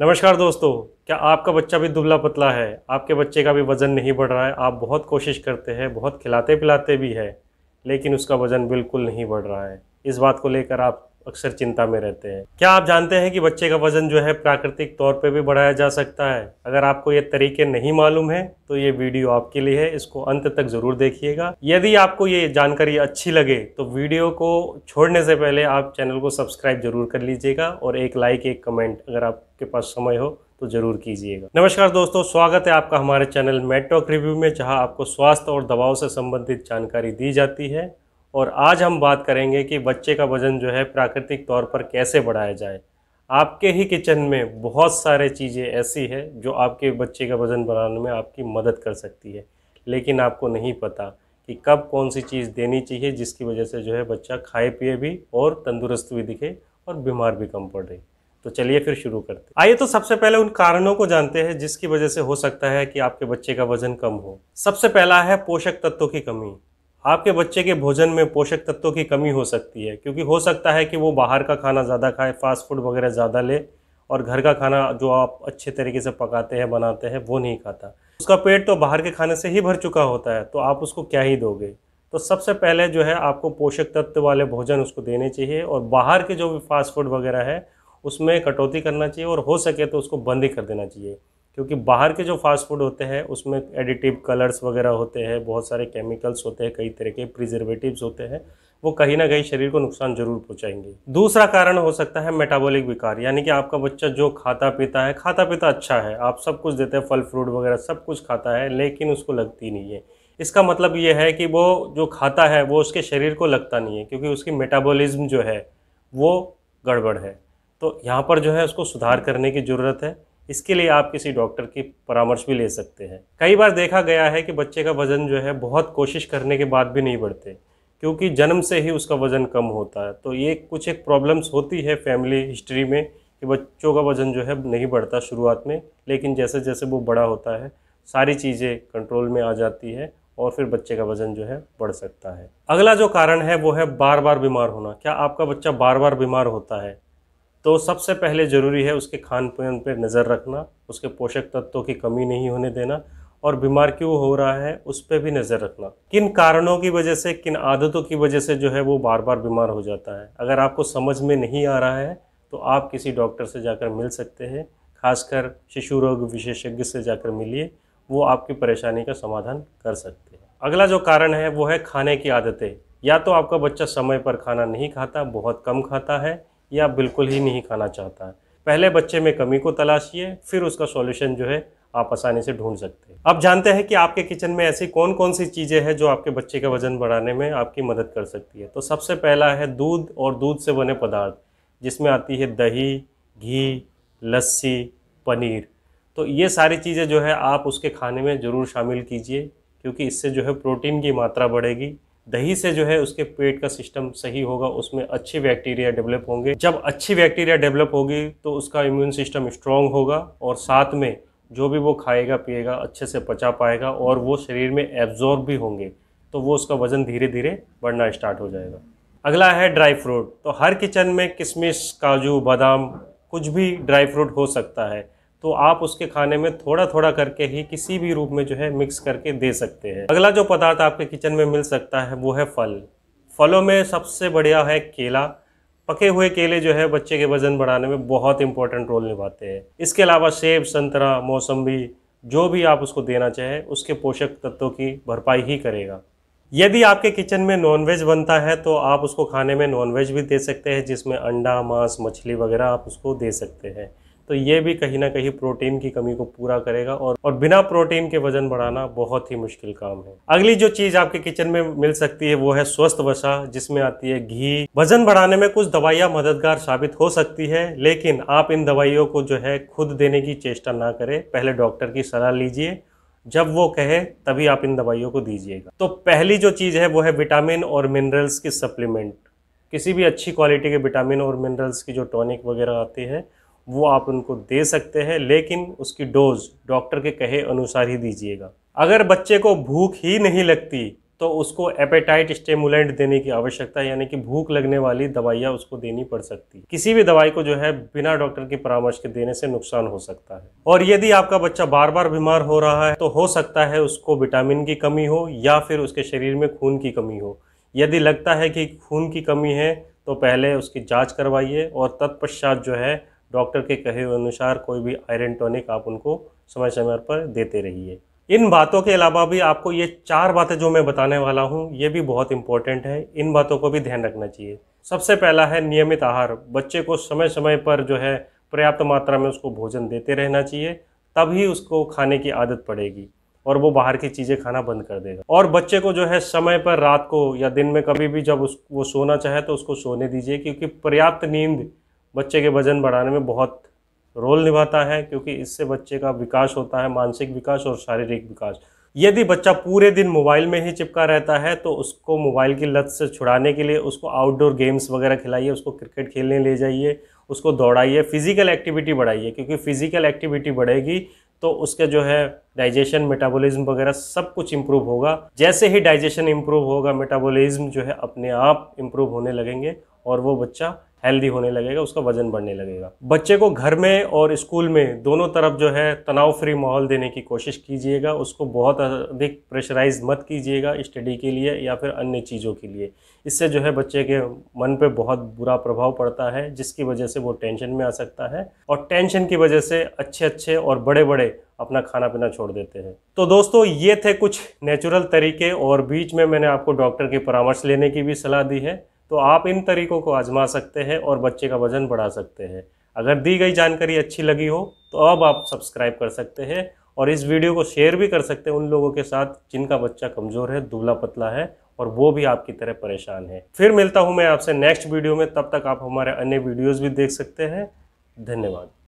नमस्कार दोस्तों क्या आपका बच्चा भी दुबला पतला है आपके बच्चे का भी वज़न नहीं बढ़ रहा है आप बहुत कोशिश करते हैं बहुत खिलाते पिलाते भी है लेकिन उसका वज़न बिल्कुल नहीं बढ़ रहा है इस बात को लेकर आप अक्सर चिंता में रहते हैं क्या आप जानते हैं कि बच्चे का वजन जो है प्राकृतिक तौर पे भी बढ़ाया जा सकता है अगर आपको ये तरीके नहीं मालूम है तो ये वीडियो आपके लिए है इसको अंत तक जरूर देखिएगा यदि आपको ये जानकारी अच्छी लगे तो वीडियो को छोड़ने से पहले आप चैनल को सब्सक्राइब जरूर कर लीजिएगा और एक लाइक एक कमेंट अगर आपके पास समय हो तो जरूर कीजिएगा नमस्कार दोस्तों स्वागत है आपका हमारे चैनल मेटॉक रिव्यू में जहां आपको स्वास्थ्य और दवाओं से संबंधित जानकारी दी जाती है और आज हम बात करेंगे कि बच्चे का वज़न जो है प्राकृतिक तौर पर कैसे बढ़ाया जाए आपके ही किचन में बहुत सारे चीज़ें ऐसी है जो आपके बच्चे का वज़न बढ़ाने में आपकी मदद कर सकती है लेकिन आपको नहीं पता कि कब कौन सी चीज़ देनी चाहिए जिसकी वजह से जो है बच्चा खाए पिए भी और तंदुरुस्त भी दिखे और बीमार भी कम पड़ रही तो चलिए फिर शुरू करते आइए तो सबसे पहले उन कारणों को जानते हैं जिसकी वजह से हो सकता है कि आपके बच्चे का वजन कम हो सबसे पहला है पोषक तत्वों की कमी आपके बच्चे के भोजन में पोषक तत्वों की कमी हो सकती है क्योंकि हो सकता है कि वो बाहर का खाना ज़्यादा खाए फास्ट फूड वगैरह ज़्यादा ले और घर का खाना जो आप अच्छे तरीके से पकाते हैं बनाते हैं वो नहीं खाता उसका पेट तो बाहर के खाने से ही भर चुका होता है तो आप उसको क्या ही दोगे तो सबसे पहले जो है आपको पोषक तत्व वाले भोजन उसको देने चाहिए और बाहर के जो भी फास्ट फूड वगैरह है उसमें कटौती करना चाहिए और हो सके तो उसको बंद ही कर देना चाहिए क्योंकि बाहर के जो फास्ट फूड होते हैं उसमें एडिटिव कलर्स वगैरह होते हैं बहुत सारे केमिकल्स होते हैं कई तरह के प्रिजर्वेटिव्स होते हैं वो कहीं ना कहीं शरीर को नुकसान जरूर पहुंचाएंगे दूसरा कारण हो सकता है मेटाबॉलिक विकार यानी कि आपका बच्चा जो खाता पीता है खाता पीता अच्छा है आप सब कुछ देते हैं फल फ्रूट वगैरह सब कुछ खाता है लेकिन उसको लगती नहीं है इसका मतलब ये है कि वो जो खाता है वो उसके शरीर को लगता नहीं है क्योंकि उसकी मेटाबॉलिज्म जो है वो गड़बड़ है तो यहाँ पर जो है उसको सुधार करने की ज़रूरत है इसके लिए आप किसी डॉक्टर की परामर्श भी ले सकते हैं कई बार देखा गया है कि बच्चे का वज़न जो है बहुत कोशिश करने के बाद भी नहीं बढ़ते क्योंकि जन्म से ही उसका वज़न कम होता है तो ये कुछ एक प्रॉब्लम्स होती है फैमिली हिस्ट्री में कि बच्चों का वज़न जो है नहीं बढ़ता शुरुआत में लेकिन जैसे जैसे वो बड़ा होता है सारी चीज़ें कंट्रोल में आ जाती है और फिर बच्चे का वज़न जो है बढ़ सकता है अगला जो कारण है वो है बार बार बीमार होना क्या आपका बच्चा बार बार बीमार होता है तो सबसे पहले ज़रूरी है उसके खान पान पर नज़र रखना उसके पोषक तत्वों की कमी नहीं होने देना और बीमार क्यों हो रहा है उस पर भी नज़र रखना किन कारणों की वजह से किन आदतों की वजह से जो है वो बार बार बीमार हो जाता है अगर आपको समझ में नहीं आ रहा है तो आप किसी डॉक्टर से जाकर मिल सकते हैं खासकर शिशु रोग विशेषज्ञ से जाकर मिलिए वो आपकी परेशानी का समाधान कर सकते हैं अगला जो कारण है वो है खाने की आदतें या तो आपका बच्चा समय पर खाना नहीं खाता बहुत कम खाता है या बिल्कुल ही नहीं खाना चाहता है पहले बच्चे में कमी को तलाशिए फिर उसका सॉल्यूशन जो है आप आसानी से ढूंढ सकते हैं अब जानते हैं कि आपके किचन में ऐसी कौन कौन सी चीज़ें हैं जो आपके बच्चे का वजन बढ़ाने में आपकी मदद कर सकती है तो सबसे पहला है दूध और दूध से बने पदार्थ जिसमें आती है दही घी लस्सी पनीर तो ये सारी चीज़ें जो है आप उसके खाने में ज़रूर शामिल कीजिए क्योंकि इससे जो है प्रोटीन की मात्रा बढ़ेगी दही से जो है उसके पेट का सिस्टम सही होगा उसमें अच्छे बैक्टीरिया डेवलप होंगे जब अच्छी बैक्टीरिया डेवलप होगी तो उसका इम्यून सिस्टम स्ट्रांग होगा और साथ में जो भी वो खाएगा पिएगा अच्छे से पचा पाएगा और वो शरीर में एब्जॉर्ब भी होंगे तो वो उसका वज़न धीरे धीरे बढ़ना स्टार्ट हो जाएगा अगला है ड्राई फ्रूट तो हर किचन में किशमिश काजू बादाम कुछ भी ड्राई फ्रूट हो सकता है तो आप उसके खाने में थोड़ा थोड़ा करके ही किसी भी रूप में जो है मिक्स करके दे सकते हैं अगला जो पदार्थ आपके किचन में मिल सकता है वो है फल फलों में सबसे बढ़िया है केला पके हुए केले जो है बच्चे के वजन बढ़ाने में बहुत इंपॉर्टेंट रोल निभाते हैं इसके अलावा सेब संतरा मौसम्बी जो भी आप उसको देना चाहें उसके पोषक तत्वों की भरपाई ही करेगा यदि आपके किचन में नॉनवेज बनता है तो आप उसको खाने में नॉनवेज भी दे सकते हैं जिसमें अंडा मांस मछली वगैरह आप उसको दे सकते हैं तो ये भी कहीं ना कहीं प्रोटीन की कमी को पूरा करेगा और और बिना प्रोटीन के वजन बढ़ाना बहुत ही मुश्किल काम है अगली जो चीज आपके किचन में मिल सकती है वो है स्वस्थ वसा जिसमें आती है घी वजन बढ़ाने में कुछ दवाइयाँ मददगार साबित हो सकती है लेकिन आप इन दवाइयों को जो है खुद देने की चेष्टा ना करें पहले डॉक्टर की सलाह लीजिए जब वो कहे तभी आप इन दवाइयों को दीजिएगा तो पहली जो चीज़ है वो है विटामिन और मिनरल्स की सप्लीमेंट किसी भी अच्छी क्वालिटी के विटामिन और मिनरल्स की जो टॉनिक वगैरह आती है वो आप उनको दे सकते हैं लेकिन उसकी डोज डॉक्टर के कहे अनुसार ही दीजिएगा अगर बच्चे को भूख ही नहीं लगती तो उसको एपेटाइट स्टेमुलेंट देने की आवश्यकता यानी कि भूख लगने वाली दवाइयाँ उसको देनी पड़ सकती है किसी भी दवाई को जो है बिना डॉक्टर के परामर्श के देने से नुकसान हो सकता है और यदि आपका बच्चा बार बार बीमार हो रहा है तो हो सकता है उसको विटामिन की कमी हो या फिर उसके शरीर में खून की कमी हो यदि लगता है कि खून की कमी है तो पहले उसकी जाँच करवाइए और तत्पश्चात जो है डॉक्टर के कहे अनुसार कोई भी आयरन टॉनिक आप उनको समय समय पर देते रहिए इन बातों के अलावा भी आपको ये चार बातें जो मैं बताने वाला हूँ ये भी बहुत इंपॉर्टेंट है इन बातों को भी ध्यान रखना चाहिए सबसे पहला है नियमित आहार बच्चे को समय समय पर जो है पर्याप्त मात्रा में उसको भोजन देते रहना चाहिए तभी उसको खाने की आदत पड़ेगी और वो बाहर की चीज़ें खाना बंद कर देगा और बच्चे को जो है समय पर रात को या दिन में कभी भी जब उस वो सोना चाहे तो उसको सोने दीजिए क्योंकि पर्याप्त नींद बच्चे के वजन बढ़ाने में बहुत रोल निभाता है क्योंकि इससे बच्चे का विकास होता है मानसिक विकास और शारीरिक विकास यदि बच्चा पूरे दिन मोबाइल में ही चिपका रहता है तो उसको मोबाइल की लत से छुड़ाने के लिए उसको आउटडोर गेम्स वगैरह खिलाइए उसको क्रिकेट खेलने ले जाइए उसको दौड़ाइए फिजिकल एक्टिविटी बढ़ाइए क्योंकि फिजिकल एक्टिविटी बढ़ेगी तो उसके जो है डाइजेशन मेटाबॉलिज्म वगैरह सब कुछ इम्प्रूव होगा जैसे ही डाइजेशन इम्प्रूव होगा मेटाबॉलिज्म जो है अपने आप इम्प्रूव होने लगेंगे और वो बच्चा हेल्दी होने लगेगा उसका वजन बढ़ने लगेगा बच्चे को घर में और स्कूल में दोनों तरफ जो है तनाव फ्री माहौल देने की कोशिश कीजिएगा उसको बहुत अधिक प्रेशराइज मत कीजिएगा स्टडी के लिए या फिर अन्य चीज़ों के लिए इससे जो है बच्चे के मन पे बहुत बुरा प्रभाव पड़ता है जिसकी वजह से वो टेंशन में आ सकता है और टेंशन की वजह से अच्छे अच्छे और बड़े बड़े अपना खाना पीना छोड़ देते हैं तो दोस्तों ये थे कुछ नेचुरल तरीके और बीच में मैंने आपको डॉक्टर के परामर्श लेने की भी सलाह दी है तो आप इन तरीकों को आजमा सकते हैं और बच्चे का वजन बढ़ा सकते हैं अगर दी गई जानकारी अच्छी लगी हो तो अब आप सब्सक्राइब कर सकते हैं और इस वीडियो को शेयर भी कर सकते हैं उन लोगों के साथ जिनका बच्चा कमज़ोर है दुबला पतला है और वो भी आपकी तरह परेशान है फिर मिलता हूँ मैं आपसे नेक्स्ट वीडियो में तब तक आप हमारे अन्य वीडियोज़ भी देख सकते हैं धन्यवाद